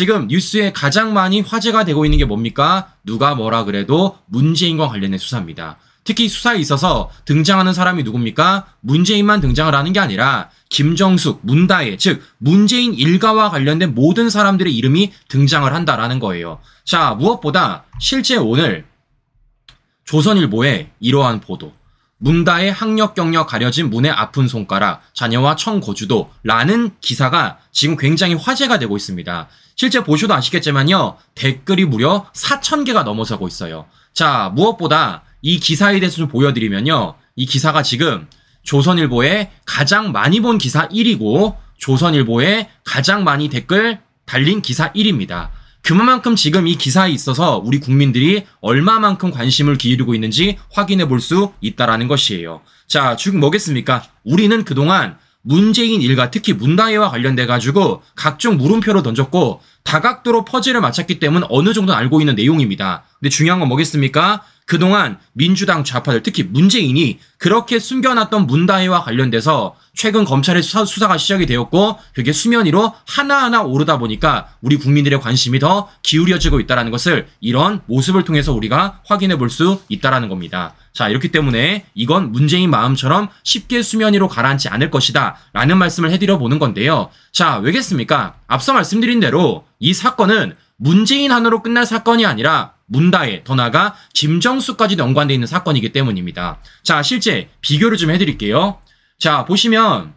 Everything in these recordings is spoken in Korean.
지금 뉴스에 가장 많이 화제가 되고 있는 게 뭡니까? 누가 뭐라 그래도 문재인과 관련된 수사입니다. 특히 수사에 있어서 등장하는 사람이 누굽니까? 문재인만 등장을 하는 게 아니라 김정숙, 문다혜, 즉 문재인 일가와 관련된 모든 사람들의 이름이 등장을 한다라는 거예요. 자, 무엇보다 실제 오늘 조선일보에 이러한 보도. 문다의 학력 경력 가려진 문의 아픈 손가락, 자녀와 청거주도라는 기사가 지금 굉장히 화제가 되고 있습니다. 실제 보셔도 아시겠지만요. 댓글이 무려 4,000개가 넘어서고 있어요. 자, 무엇보다 이 기사에 대해서 좀 보여드리면요. 이 기사가 지금 조선일보에 가장 많이 본 기사 1위고 조선일보에 가장 많이 댓글 달린 기사 1위입니다. 그만큼 지금 이 기사에 있어서 우리 국민들이 얼마만큼 관심을 기울이고 있는지 확인해 볼 수 있다라는 것이에요. 자, 즉 뭐겠습니까? 우리는 그동안 문재인 일가 특히 문다혜와 관련돼 가지고 각종 물음표를 던졌고 다각도로 퍼즐을 맞췄기 때문에 어느 정도 알고 있는 내용입니다. 근데 중요한 건 뭐겠습니까? 그동안 민주당 좌파들 특히 문재인이 그렇게 숨겨놨던 문다혜와 관련돼서 최근 검찰의 수사, 수사가 시작이 되었고 그게 수면 위로 하나하나 오르다 보니까 우리 국민들의 관심이 더 기울여지고 있다는 것을 이런 모습을 통해서 우리가 확인해 볼 수 있다는 겁니다. 자, 이렇기 때문에 이건 문재인 마음처럼 쉽게 수면 위로 가라앉지 않을 것이다 라는 말씀을 해드려 보는 건데요. 자, 왜겠습니까? 앞서 말씀드린 대로 이 사건은 문재인 한으로 끝날 사건이 아니라 문다에 더 나아가 김정수까지도 연관되어 있는 사건이기 때문입니다. 자, 실제 비교를 좀 해드릴게요. 자, 보시면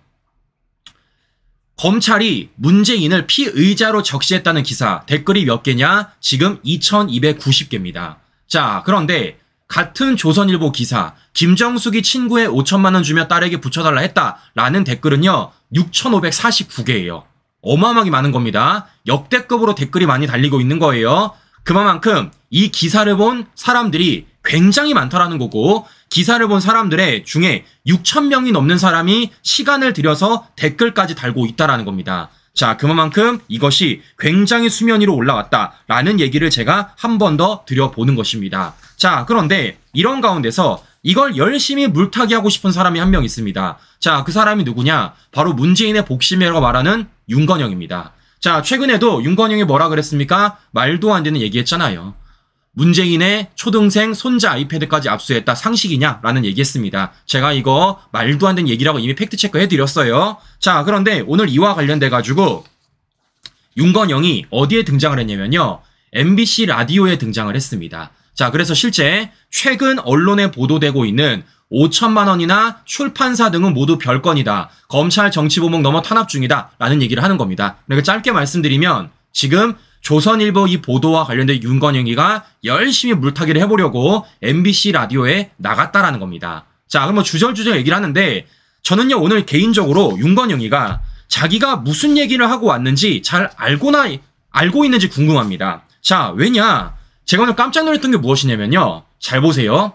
검찰이 문재인을 피의자로 적시했다는 기사 댓글이 몇 개냐? 지금 2290개입니다. 자, 그런데 같은 조선일보 기사 김정숙이 친구의 5천만 원 주며 딸에게 붙여달라 했다라는 댓글은요 6,549개예요. 어마어마하게 많은 겁니다. 역대급으로 댓글이 많이 달리고 있는 거예요. 그만큼 이 기사를 본 사람들이 굉장히 많다라는 거고 기사를 본 사람들의 중에 6천 명이 넘는 사람이 시간을 들여서 댓글까지 달고 있다라는 겁니다. 자, 그만큼 이것이 굉장히 수면 위로 올라왔다라는 얘기를 제가 한 번 더 드려보는 것입니다. 자, 그런데 이런 가운데서 이걸 열심히 물타기 하고 싶은 사람이 한 명 있습니다. 자, 그 사람이 누구냐? 바로 문재인의 복심이라고 말하는 윤건영입니다. 자, 최근에도 윤건영이 뭐라 그랬습니까? 말도 안 되는 얘기했잖아요. 문재인의 초등생 손자 아이패드까지 압수했다 상식이냐라는 얘기했습니다. 제가 이거 말도 안 되는 얘기라고 이미 팩트체크 해드렸어요. 자 그런데 오늘 이와 관련돼가지고 윤건영이 어디에 등장을 했냐면요. MBC 라디오에 등장을 했습니다. 자 그래서 실제 최근 언론에 보도되고 있는 5천만 원이나 출판사 등은 모두 별건이다. 검찰 정치보복 넘어 탄압 중이다. 라는 얘기를 하는 겁니다. 그러니까 짧게 말씀드리면 지금 조선일보 이 보도와 관련된 윤건영이가 열심히 물타기를 해보려고 MBC 라디오에 나갔다라는 겁니다. 자, 그럼 뭐 주절주절 얘기를 하는데 저는요 오늘 개인적으로 윤건영이가 자기가 무슨 얘기를 하고 왔는지 잘 알고나 알고 있는지 궁금합니다. 자, 왜냐? 제가 오늘 깜짝 놀랐던 게 무엇이냐면요. 잘 보세요.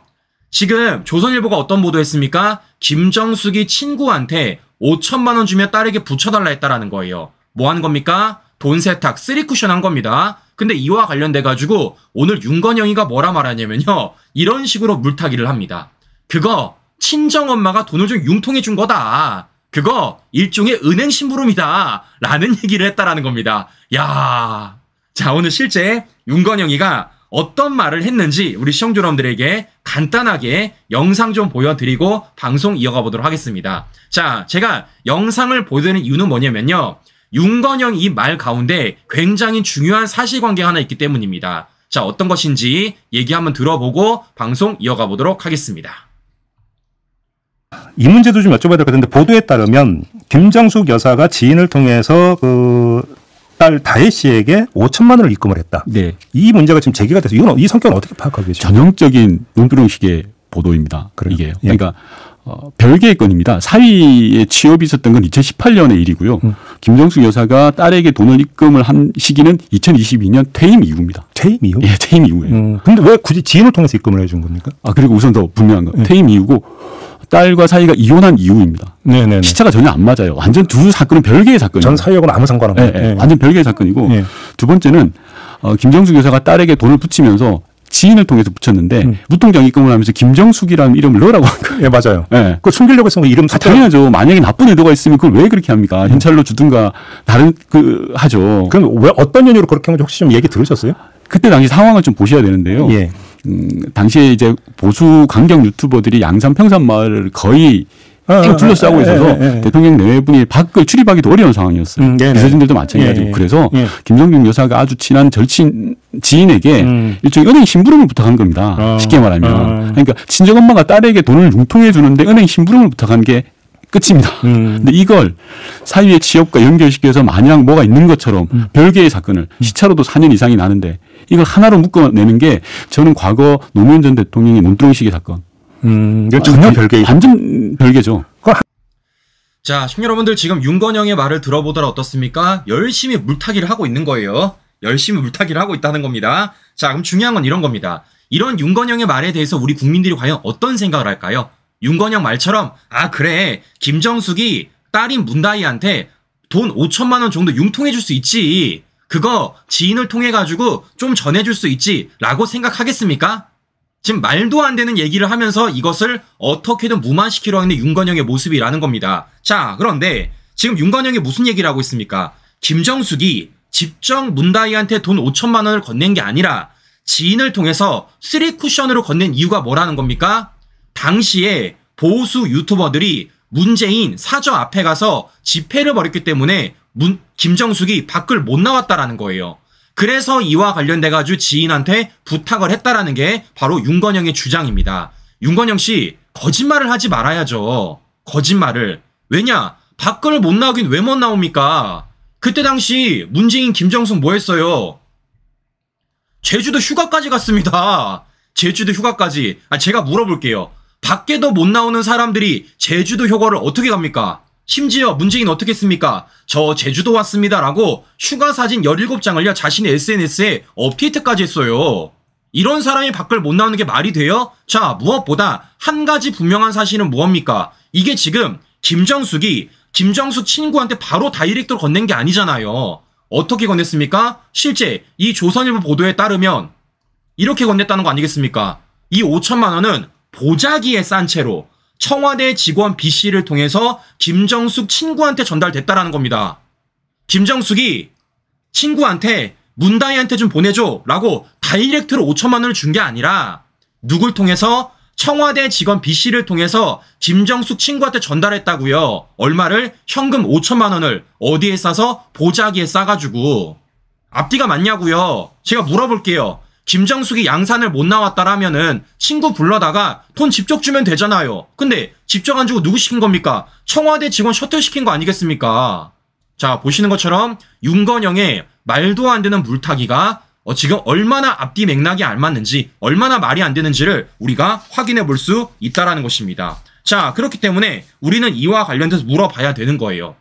지금 조선일보가 어떤 보도했습니까? 김정숙이 친구한테 5천만 원주면 딸에게 붙여달라 했다라는 거예요. 뭐 하는 겁니까? 돈 세탁, 쓰리쿠션 한 겁니다. 근데 이와 관련돼가지고 오늘 윤건영이가 뭐라 말하냐면요. 이런 식으로 물타기를 합니다. 그거 친정엄마가 돈을 좀 융통해 준 거다. 그거 일종의 은행 심부름이다. 라는 얘기를 했다라는 겁니다. 야 자, 오늘 실제 윤건영이가 어떤 말을 했는지 우리 시청자 여러분들에게 간단하게 영상 좀 보여드리고 방송 이어가 보도록 하겠습니다. 자, 제가 영상을 보여드리는 이유는 뭐냐면요. 윤건영 이말 가운데 굉장히 중요한 사실관계가 하나 있기 때문입니다. 자, 어떤 것인지 얘기 한번 들어보고 방송 이어가 보도록 하겠습니다. 이 문제도 좀 여쭤봐야 될 것 같은데 보도에 따르면 김정숙 여사가 지인을 통해서 그 딸 다혜 씨에게 5천만 원을 입금을 했다. 네. 이 문제가 지금 제기가 돼서 이건 어, 이 성격은 어떻게 파악하고 계 전형적인 눈두렁식의 보도입니다. 그래요? 이게 예. 그러니까 어, 별개의 건입니다. 사위에 취업이 있었던 건 2018년의 일이고요. 음. 김정숙 여사가 딸에게 돈을 입금을 한 시기는 2022년 퇴임 이후입니다. 퇴임 이후? 예, 퇴임 이후에요. 음. 근데 왜 굳이 지인을 통해서 입금을 해 준 겁니까? 아, 그리고 우선 더 분명한 건 네. 퇴임 이후고 딸과 사이가 이혼한 이후입니다. 네네 네, 네. 시차가 전혀 안 맞아요. 완전 두 사건은 별개의 사건이에요. 전 사이하고는 아무 상관없는 네, 네. 완전 별개의 사건이고 네. 두 번째는 어, 김정숙 여사가 딸에게 돈을 붙이면서 지인을 통해서 붙였는데 음. 무통장입금을 하면서 김정숙이라는 이름을 넣으라고 한 거예요. 예, 맞아요. 예. 그거 숨기려고 했으면 이름 아, 당연하죠. 만약에 나쁜 의도가 있으면 그걸 왜 그렇게 합니까? 음. 현찰로 주든가 다른 그 하죠. 그럼 왜 어떤 연유로 그렇게 한지 혹시 좀 얘기 들으셨어요? 그때 당시 상황을 좀 보셔야 되는데요. 예. 음, 당시에 이제 보수 강경 유튜버들이 양산 평산 마을을 거의 어, 어, 쭉 둘러싸고 어, 예, 있어서 예, 예. 대통령 내외분이 밖을 출입하기도 어려운 상황이었어요. 음, 비서진들도 마찬가지고 그래서 김성중 여사가 아주 친한 절친 지인에게 음. 일종의 은행 심부름을 부탁한 겁니다. 어. 쉽게 말하면 어. 그러니까 친정 엄마가 딸에게 돈을 융통해 주는데 은행 심부름을 부탁한 게 끝입니다. 음. 근데 이걸 사유의 취업과 연결시켜서 마냥 뭐가 있는 것처럼 음. 별개의 사건을 음. 시차로도 4년 이상이 나는데 이걸 하나로 묶어내는 게 저는 과거 노무현 전 대통령의 논두렁식의 사건 음, 이건 전혀 그 별개 완전 별개죠. 자, 시 여러분들 지금 윤건영의 말을 들어보더라 어떻습니까? 열심히 물타기를 하고 있는 거예요. 열심히 물타기를 하고 있다는 겁니다. 자, 그럼 중요한 건 이런 겁니다. 이런 윤건영의 말에 대해서 우리 국민들이 과연 어떤 생각을 할까요? 윤건영 말처럼 아 그래 김정숙이 딸인 문다희한테 돈 5천만 원 정도 융통해 줄 수 있지. 그거 지인을 통해 가지고 좀 전해 줄 수 있지라고 생각하겠습니까? 지금 말도 안 되는 얘기를 하면서 이것을 어떻게든 무마시키려 하는 윤건영의 모습이라는 겁니다. 자, 그런데 지금 윤건영이 무슨 얘기를 하고 있습니까? 김정숙이 집정 문다이한테 돈 5천만 원을 건넨 게 아니라 지인을 통해서 쓰리 쿠션으로 건넨 이유가 뭐라는 겁니까? 당시에 보수 유튜버들이 문재인 사저 앞에 가서 집회를 벌였기 때문에 문, 김정숙이 밖을 못 나왔다라는 거예요. 그래서 이와 관련돼 가지고 지인한테 부탁을 했다라는 게 바로 윤건영의 주장입니다. 윤건영 씨 거짓말을 하지 말아야죠. 거짓말을. 왜냐? 밖을 못 나오긴 왜 못 나옵니까? 그때 당시 문재인 김정숙 뭐 했어요? 제주도 휴가까지 갔습니다. 제주도 휴가까지. 아, 제가 물어볼게요. 밖에도 못 나오는 사람들이 제주도 휴가를 어떻게 갑니까? 심지어 문재인 어떻게 했습니까? 저 제주도 왔습니다라고 휴가 사진 17장을요 자신의 SNS에 업데이트까지 했어요. 이런 사람이 밖을 못 나오는 게 말이 돼요? 자, 무엇보다 한 가지 분명한 사실은 무엇입니까? 이게 지금 김정숙이 김정숙 친구한테 바로 다이렉트로 건넨 게 아니잖아요. 어떻게 건넸습니까? 실제 이 조선일보 보도에 따르면 이렇게 건넸다는 거 아니겠습니까? 이 5천만 원은 보자기에 싼 채로 청와대 직원 B씨를 통해서 김정숙 친구한테 전달됐다라는 겁니다. 김정숙이 친구한테 문다희한테 좀 보내줘 라고 다이렉트로 5천만 원을 준 게 아니라 누굴 통해서 청와대 직원 B씨를 통해서 김정숙 친구한테 전달했다고요. 얼마를 현금 5천만 원을 어디에 싸서 보자기에 싸가지고 앞뒤가 맞냐고요. 제가 물어볼게요. 김정숙이 양산을 못 나왔다라면은 친구 불러다가 돈 직접 주면 되잖아요. 근데 직접 안 주고 누구 시킨 겁니까? 청와대 직원 셔틀 시킨 거 아니겠습니까? 자, 보시는 것처럼 윤건영의 말도 안 되는 물타기가 어, 지금 얼마나 앞뒤 맥락이 안 맞는지, 얼마나 말이 안 되는지를 우리가 확인해 볼 수 있다라는 것입니다. 자, 그렇기 때문에 우리는 이와 관련돼서 물어봐야 되는 거예요.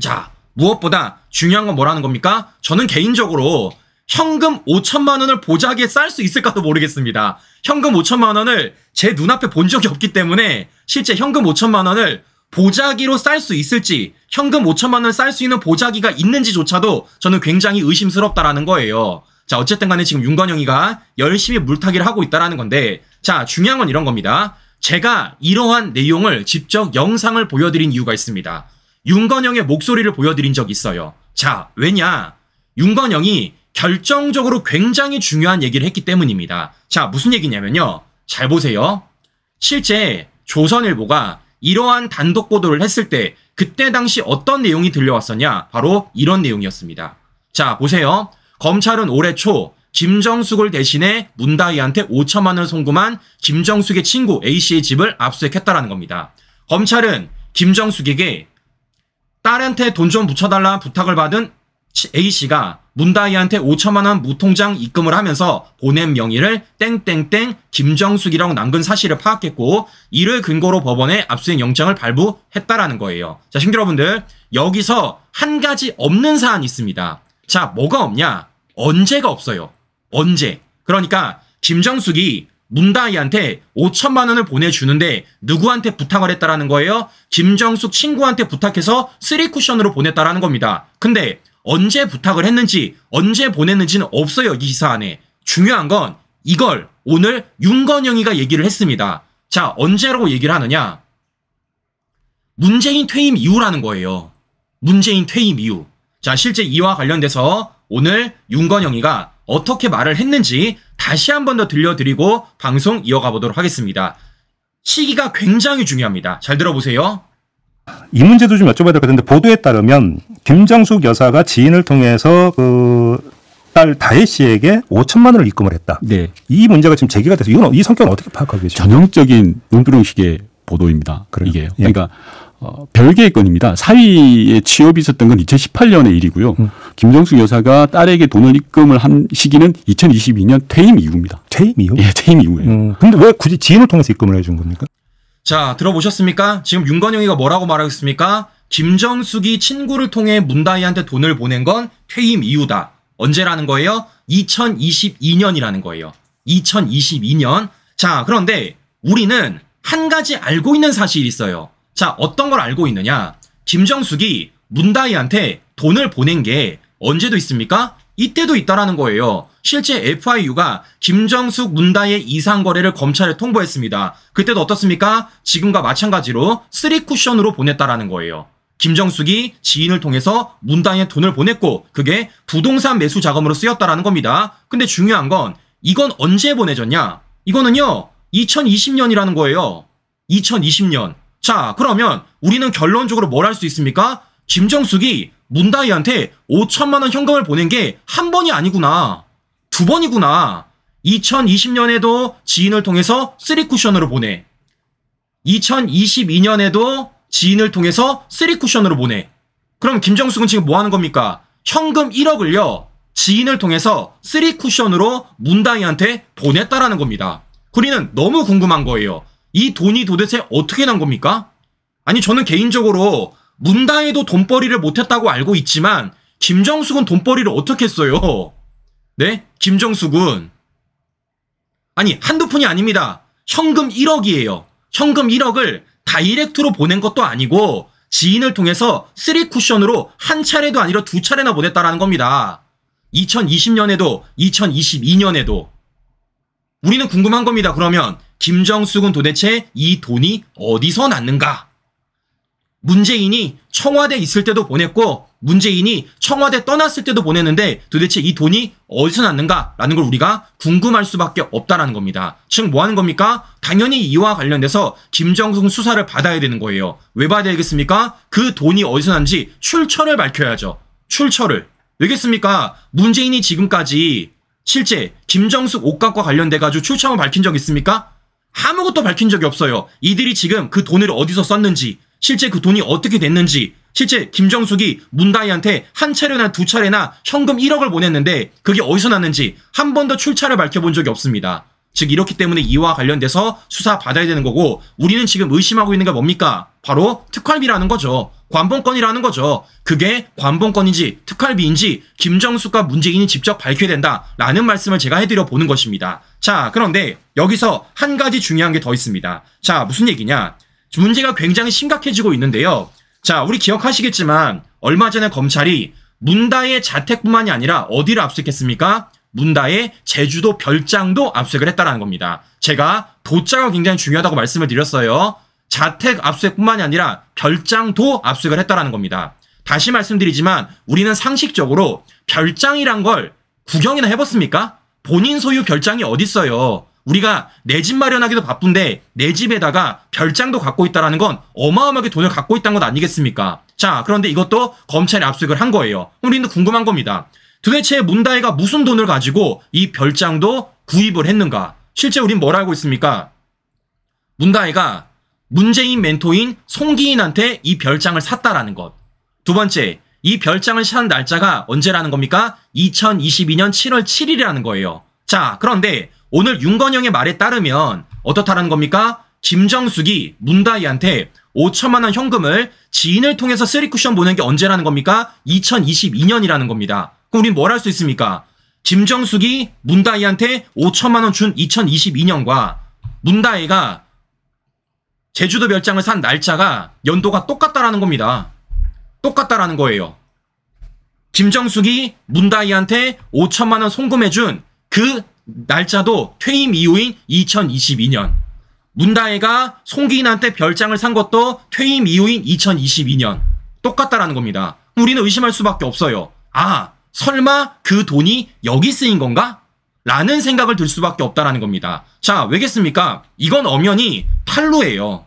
자, 무엇보다 중요한 건 뭐라는 겁니까? 저는 개인적으로 현금 5천만 원을 보자기에 쌀 수 있을까도 모르겠습니다. 현금 5천만 원을 제 눈앞에 본 적이 없기 때문에 실제 현금 5천만 원을 보자기로 쌀 수 있을지 현금 5천만 원을 쌀 수 있는 보자기가 있는지조차도 저는 굉장히 의심스럽다라는 거예요. 자 어쨌든 간에 지금 윤건영이가 열심히 물타기를 하고 있다라는 건데 자 중요한 건 이런 겁니다. 제가 이러한 내용을 직접 영상을 보여드린 이유가 있습니다. 윤건영의 목소리를 보여드린 적이 있어요. 자, 왜냐? 윤건영이 결정적으로 굉장히 중요한 얘기를 했기 때문입니다. 자, 무슨 얘기냐면요. 잘 보세요. 실제 조선일보가 이러한 단독 보도를 했을 때 그때 당시 어떤 내용이 들려왔었냐? 바로 이런 내용이었습니다. 자, 보세요. 검찰은 올해 초 김정숙을 대신해 문다희한테 5천만 원을 송금한 김정숙의 친구 A씨의 집을 압수했다라는 겁니다. 검찰은 김정숙에게 딸한테 돈 좀 붙여달라 부탁을 받은 A씨가 문다이한테 5천만 원 무통장 입금을 하면서 보낸 명의를 땡땡땡 김정숙이라고 남긴 사실을 파악했고 이를 근거로 법원에 압수수색 영장을 발부했다라는 거예요. 자, 신 여러분들 여기서 한 가지 없는 사안이 있습니다. 자, 뭐가 없냐? 언제가 없어요. 언제? 그러니까 김정숙이 문다이한테 5천만 원을 보내주는데 누구한테 부탁을 했다라는 거예요? 김정숙 친구한테 부탁해서 3 쿠션으로 보냈다라는 겁니다. 근데 언제 부탁을 했는지 언제 보냈는지는 없어요 이 기사 안에 중요한 건 이걸 오늘 윤건영이가 얘기를 했습니다 자 언제라고 얘기를 하느냐 문재인 퇴임 이후라는 거예요 문재인 퇴임 이후 자 실제 이와 관련돼서 오늘 윤건영이가 어떻게 말을 했는지 다시 한 번 더 들려드리고 방송 이어가 보도록 하겠습니다 시기가 굉장히 중요합니다 잘 들어보세요 이 문제도 좀 여쭤봐야 될 것 같은데 보도에 따르면 김정숙 여사가 지인을 통해서 그 딸 다혜 씨에게 5천만 원을 입금을 했다. 네. 이 문제가 지금 제기가 돼서 이건 이성격을 어떻게 파악하고 계시죠? 전형적인 눈두렁식의 보도입니다. 그래요. 이게 예. 그러니까 어, 별개의 건입니다. 사위의 취업이 있었던 건 2018년의 일이고요. 음. 김정숙 여사가 딸에게 돈을 입금을 한 시기는 2022년 퇴임 이후입니다. 퇴임 이후? 예, 퇴임 이후에요. 음. 근데 왜 굳이 지인을 통해서 입금을 해 준 겁니까? 자, 들어보셨습니까? 지금 윤건영이가 뭐라고 말하고 있습니까? 김정숙이 친구를 통해 문다희한테 돈을 보낸 건 퇴임 이후다. 언제라는 거예요? 2022년이라는 거예요. 2022년. 자, 그런데 우리는 한 가지 알고 있는 사실이 있어요. 자, 어떤 걸 알고 있느냐? 김정숙이 문다희한테 돈을 보낸 게 언제도 있습니까? 이때도 있다라는 거예요. 실제 FIU가 김정숙 문다의 이상 거래를 검찰에 통보했습니다. 그때도 어떻습니까? 지금과 마찬가지로 3쿠션으로 보냈다라는 거예요. 김정숙이 지인을 통해서 문다에 돈을 보냈고 그게 부동산 매수 자금으로 쓰였다라는 겁니다. 근데 중요한 건 이건 언제 보내졌냐? 이거는요. 2020년이라는 거예요. 2020년. 자, 그러면 우리는 결론적으로 뭘 할 수 있습니까? 김정숙이 문다이한테 5천만 원 현금을 보낸 게 한 번이 아니구나. 두 번이구나. 2020년에도 지인을 통해서 쓰리쿠션으로 보내. 2022년에도 지인을 통해서 쓰리쿠션으로 보내. 그럼 김정숙은 지금 뭐 하는 겁니까? 현금 1억을요. 지인을 통해서 쓰리쿠션으로 문다이한테 보냈다라는 겁니다. 우리는 너무 궁금한 거예요. 이 돈이 도대체 어떻게 난 겁니까? 아니 저는 개인적으로 문다혜도 돈벌이를 못했다고 알고 있지만 김정숙은 돈벌이를 어떻게 했어요? 네? 김정숙은 아니 한두 푼이 아닙니다. 현금 1억이에요. 현금 1억을 다이렉트로 보낸 것도 아니고 지인을 통해서 3쿠션으로 한 차례도 아니라 두 차례나 보냈다라는 겁니다. 2020년에도 2022년에도 우리는 궁금한 겁니다. 그러면 김정숙은 도대체 이 돈이 어디서 났는가? 문재인이 청와대 있을 때도 보냈고 문재인이 청와대 떠났을 때도 보냈는데 도대체 이 돈이 어디서 났는가라는 걸 우리가 궁금할 수밖에 없다라는 겁니다. 지금 뭐 하는 겁니까? 당연히 이와 관련돼서 김정숙 수사를 받아야 되는 거예요. 왜 받아야 되겠습니까? 그 돈이 어디서 난지 출처를 밝혀야죠. 출처를. 왜겠습니까? 문재인이 지금까지 실제 김정숙 옷값과 관련돼가지고 출처만 밝힌 적 있습니까? 아무것도 밝힌 적이 없어요. 이들이 지금 그 돈을 어디서 썼는지, 실제 그 돈이 어떻게 됐는지 실제 김정숙이 문다희한테 한 차례나 두 차례나 현금 1억을 보냈는데 그게 어디서 났는지 한 번도 출처를 밝혀본 적이 없습니다. 즉 이렇기 때문에 이와 관련돼서 수사 받아야 되는 거고 우리는 지금 의심하고 있는 게 뭡니까? 바로 특활비라는 거죠. 관봉권이라는 거죠. 그게 관봉권인지 특활비인지 김정숙과 문재인이 직접 밝혀야 된다라는 말씀을 제가 해드려 보는 것입니다. 자 그런데 여기서 한 가지 중요한 게 더 있습니다. 자 무슨 얘기냐? 문제가 굉장히 심각해지고 있는데요. 자, 우리 기억하시겠지만 얼마 전에 검찰이 문다의 자택뿐만이 아니라 어디를 압수했습니까? 문다의 제주도 별장도 압수색을 했다라는 겁니다. 제가 도자가 굉장히 중요하다고 말씀을 드렸어요. 자택 압수색뿐만이 아니라 별장도 압수색을 했다라는 겁니다. 다시 말씀드리지만 우리는 상식적으로 별장이란 걸 구경이나 해봤습니까? 본인 소유 별장이 어딨어요. 우리가 내 집 마련하기도 바쁜데 내 집에다가 별장도 갖고 있다라는 건 어마어마하게 돈을 갖고 있다는 것 아니겠습니까? 자, 그런데 이것도 검찰이 압수수색을 한 거예요. 우리는 궁금한 겁니다. 도대체 문다혜가 무슨 돈을 가지고 이 별장도 구입을 했는가? 실제 우린 뭘 알고 있습니까? 문다혜가 문재인 멘토인 송기인한테 이 별장을 샀다라는 것. 두 번째, 이 별장을 산 날짜가 언제라는 겁니까? 2022년 7월 7일이라는 거예요. 자, 그런데 오늘 윤건영의 말에 따르면 어떻다라는 겁니까? 김정숙이 문다희한테 5천만 원 현금을 지인을 통해서 쓰리쿠션 보낸 게 언제라는 겁니까? 2022년이라는 겁니다. 그럼 우린 뭘 할 수 있습니까? 김정숙이 문다희한테 5천만 원 준 2022년과 문다희가 제주도 별장을 산 날짜가 연도가 똑같다라는 겁니다. 똑같다라는 거예요. 김정숙이 문다희한테 5천만 원 송금해 준그 날짜도 퇴임 이후인 2022년. 문다혜가 송기인한테 별장을 산 것도 퇴임 이후인 2022년. 똑같다라는 겁니다. 우리는 의심할 수밖에 없어요. 아, 설마 그 돈이 여기 쓰인 건가? 라는 생각을 들 수밖에 없다라는 겁니다. 자, 왜겠습니까? 이건 엄연히 탈루예요.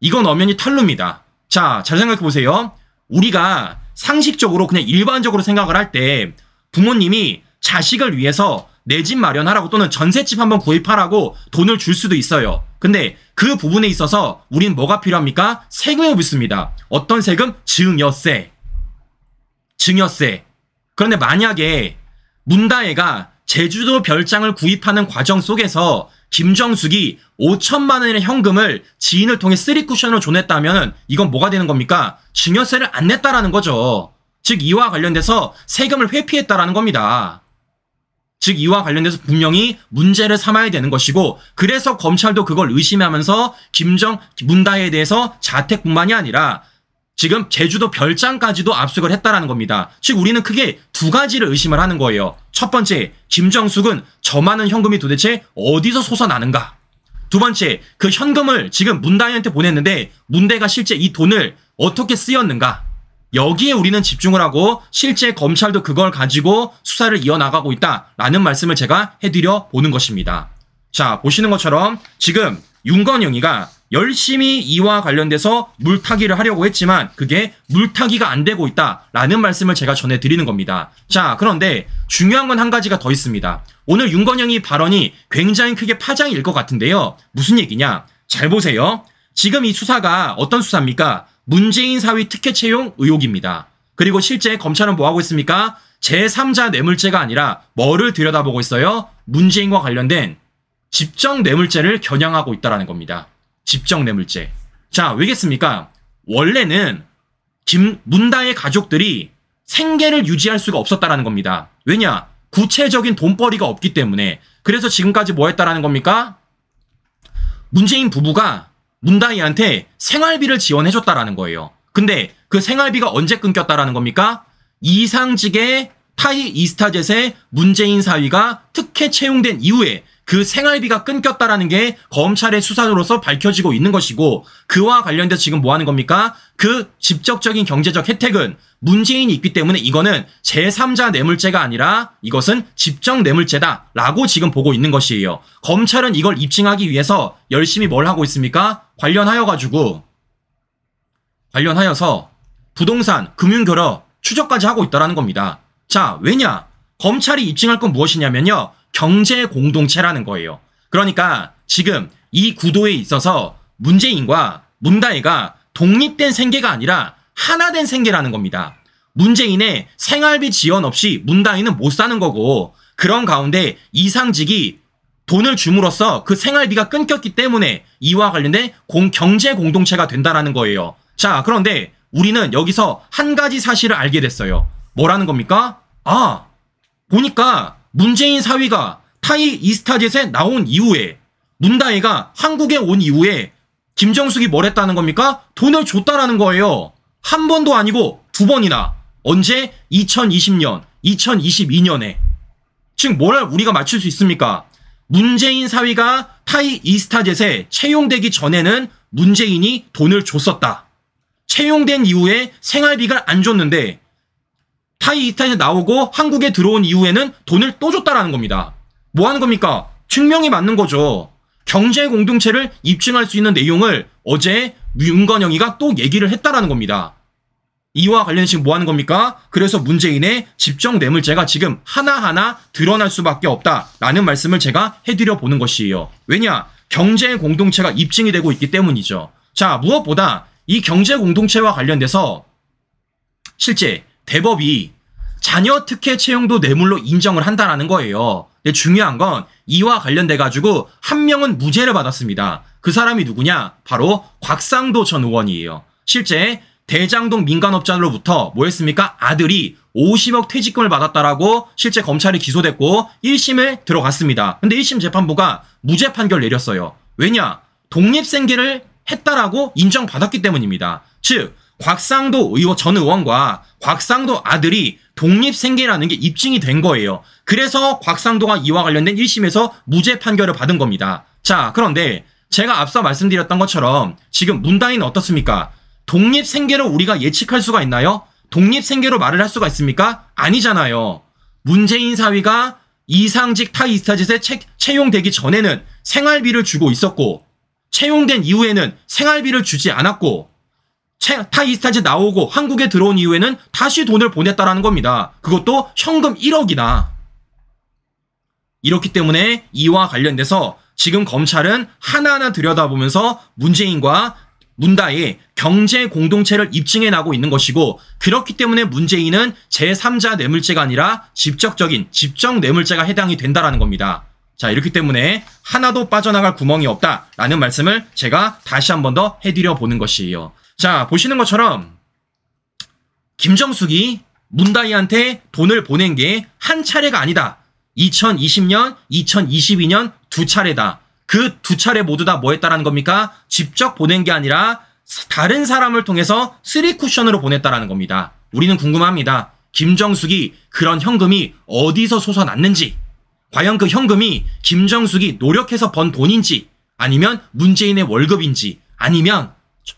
이건 엄연히 탈루입니다. 자, 잘 생각해 보세요. 우리가 상식적으로 그냥 일반적으로 생각을 할 때 부모님이 자식을 위해서 내집 마련하라고 또는 전셋집 한번 구입하라고 돈을 줄 수도 있어요. 근데 그 부분에 있어서 우린 뭐가 필요합니까? 세금이 붙습니다. 어떤 세금? 증여세. 증여세. 그런데 만약에 문다혜가 제주도 별장을 구입하는 과정 속에서 김정숙이 5천만 원의 현금을 지인을 통해 쓰리쿠션으로 존했다면 이건 뭐가 되는 겁니까? 증여세를 안 냈다라는 거죠. 즉 이와 관련돼서 세금을 회피했다라는 겁니다. 즉 이와 관련돼서 분명히 문제를 삼아야 되는 것이고 그래서 검찰도 그걸 의심하면서 김정 문다에 대해서 자택뿐만이 아니라 지금 제주도 별장까지도 압수를 했다라는 겁니다. 즉 우리는 크게 두 가지를 의심을 하는 거예요. 첫 번째, 김정숙은 저 많은 현금이 도대체 어디서 솟아나는가? 두 번째, 그 현금을 지금 문다이한테 보냈는데 문대가 실제 이 돈을 어떻게 쓰였는가? 여기에 우리는 집중을 하고 실제 검찰도 그걸 가지고 수사를 이어나가고 있다라는 말씀을 제가 해드려 보는 것입니다. 자, 보시는 것처럼 지금 윤건영이가 열심히 이와 관련돼서 물타기를 하려고 했지만 그게 물타기가 안 되고 있다라는 말씀을 제가 전해드리는 겁니다. 자, 그런데 중요한 건 한 가지가 더 있습니다. 오늘 윤건영이 발언이 굉장히 크게 파장일 것 같은데요. 무슨 얘기냐? 잘 보세요. 지금 이 수사가 어떤 수사입니까? 문재인 사위 특혜 채용 의혹입니다. 그리고 실제 검찰은 뭐하고 있습니까? 제3자 뇌물죄가 아니라 뭐를 들여다보고 있어요? 문재인과 관련된 집정 뇌물죄를 겨냥하고 있다라는 겁니다. 집정 뇌물죄. 자, 왜겠습니까? 원래는 김 문다의 가족들이 생계를 유지할 수가 없었다라는 겁니다. 왜냐? 구체적인 돈벌이가 없기 때문에. 그래서 지금까지 뭐 했다라는 겁니까? 문재인 부부가 문다이한테 생활비를 지원해줬다라는 거예요. 근데 그 생활비가 언제 끊겼다라는 겁니까? 이상직의 타이 이스타젯의 문재인 사위가 특혜 채용된 이후에 그 생활비가 끊겼다라는 게 검찰의 수사로서 밝혀지고 있는 것이고 그와 관련돼서 지금 뭐 하는 겁니까? 그 직접적인 경제적 혜택은 문재인이 있기 때문에 이거는 제3자 뇌물죄가 아니라 이것은 집정 뇌물죄다라고 지금 보고 있는 것이에요. 검찰은 이걸 입증하기 위해서 열심히 뭘 하고 있습니까? 관련하여 가지고 관련하여서 부동산, 금융결합 추적까지 하고 있다라는 겁니다. 자, 왜냐? 검찰이 입증할 건 무엇이냐면요. 경제 공동체라는 거예요. 그러니까 지금 이 구도에 있어서 문재인과 문다혜가 독립된 생계가 아니라 하나된 생계라는 겁니다. 문재인의 생활비 지원 없이 문다혜는 못 사는 거고 그런 가운데 이상직이 돈을 줌으로써 그 생활비가 끊겼기 때문에 이와 관련된 공, 경제 공동체가 된다라는 거예요. 자, 그런데 우리는 여기서 한 가지 사실을 알게 됐어요. 뭐라는 겁니까? 아, 보니까 문재인 사위가 타이 이스타젯에 나온 이후에 문다혜가 한국에 온 이후에 김정숙이 뭘 했다는 겁니까? 돈을 줬다라는 거예요. 한 번도 아니고 두 번이나. 언제? 2020년, 2022년에. 지금 뭘 우리가 맞출 수 있습니까? 문재인 사위가 타이 이스타젯에 채용되기 전에는 문재인이 돈을 줬었다. 채용된 이후에 생활비가 안 줬는데 타이 이스타젯 나오고 한국에 들어온 이후에는 돈을 또 줬다라는 겁니다. 뭐 하는 겁니까? 증명이 맞는 거죠. 경제 공동체를 입증할 수 있는 내용을 어제 윤건영이가 또 얘기를 했다라는 겁니다. 이와 관련해서 지금 뭐 하는 겁니까? 그래서 문재인의 집정 뇌물죄가 지금 하나하나 드러날 수밖에 없다라는 말씀을 제가 해드려 보는 것이에요. 왜냐? 경제 공동체가 입증이 되고 있기 때문이죠. 자, 무엇보다 이 경제 공동체와 관련돼서 실제 대법이 자녀 특혜 채용도 뇌물로 인정을 한다라는 거예요. 근데 중요한 건 이와 관련돼 가지고 한 명은 무죄를 받았습니다. 그 사람이 누구냐? 바로 곽상도 전 의원이에요. 실제 대장동 민간업자로부터 들뭐 했습니까? 아들이 50억 퇴직금을 받았다라고 실제 검찰이 기소됐고 1심에 들어갔습니다. 근데 1심 재판부가 무죄 판결 내렸어요. 왜냐? 독립생계를 했다라고 인정받았기 때문입니다. 즉 곽상도 의원 전 의원과 곽상도 아들이 독립생계라는 게 입증이 된 거예요. 그래서 곽상도가 이와 관련된 1심에서 무죄 판결을 받은 겁니다. 자, 그런데 제가 앞서 말씀드렸던 것처럼 지금 문단인 어떻습니까? 독립 생계를 우리가 예측할 수가 있나요? 독립 생계로 말을 할 수가 있습니까? 아니잖아요. 문재인 사위가 이상직 타이스타짓에 채, 채용되기 전에는 생활비를 주고 있었고 채용된 이후에는 생활비를 주지 않았고 타이스타짓 나오고 한국에 들어온 이후에는 다시 돈을 보냈다라는 겁니다. 그것도 현금 1억이나 이렇기 때문에 이와 관련돼서 지금 검찰은 하나하나 들여다보면서 문재인과 문다이 경제 공동체를 입증해 나고 있는 것이고 그렇기 때문에 문재인은 제3자 뇌물죄가 아니라 직접적인 직접 뇌물죄가 해당이 된다라는 겁니다. 자 이렇기 때문에 하나도 빠져나갈 구멍이 없다라는 말씀을 제가 다시 한 번 더 해드려 보는 것이에요. 자 보시는 것처럼 김정숙이 문다이한테 돈을 보낸 게 한 차례가 아니다. 2020년, 2022년 두 차례다. 그두 차례 모두 다 뭐 했다라는 겁니까? 직접 보낸 게 아니라 다른 사람을 통해서 3 쿠션으로 보냈다라는 겁니다. 우리는 궁금합니다. 김정숙이 그런 현금이 어디서 솟아났는지, 과연 그 현금이 김정숙이 노력해서 번 돈인지, 아니면 문재인의 월급인지, 아니면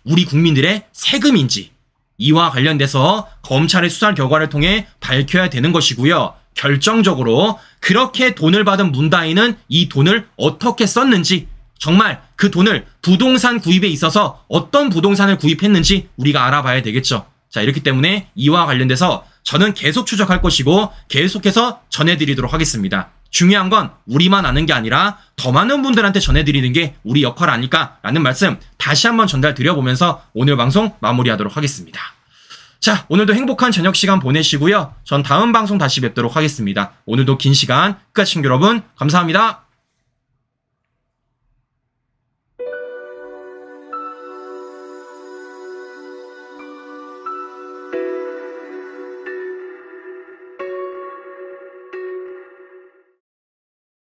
우리 국민들의 세금인지, 이와 관련돼서 검찰의 수사 결과를 통해 밝혀야 되는 것이고요. 결정적으로 그렇게 돈을 받은 문다인은 이 돈을 어떻게 썼는지 정말 그 돈을 부동산 구입에 있어서 어떤 부동산을 구입했는지 우리가 알아봐야 되겠죠. 자, 이렇기 때문에 이와 관련돼서 저는 계속 추적할 것이고 계속해서 전해드리도록 하겠습니다. 중요한 건 우리만 아는 게 아니라 더 많은 분들한테 전해드리는 게 우리 역할 아닐까라는 말씀 다시 한번 전달드려보면서 오늘 방송 마무리하도록 하겠습니다. 자, 오늘도 행복한 저녁 시간 보내시고요. 전 다음 방송 다시 뵙도록 하겠습니다. 오늘도 긴 시간 끝까지 여러분 감사합니다.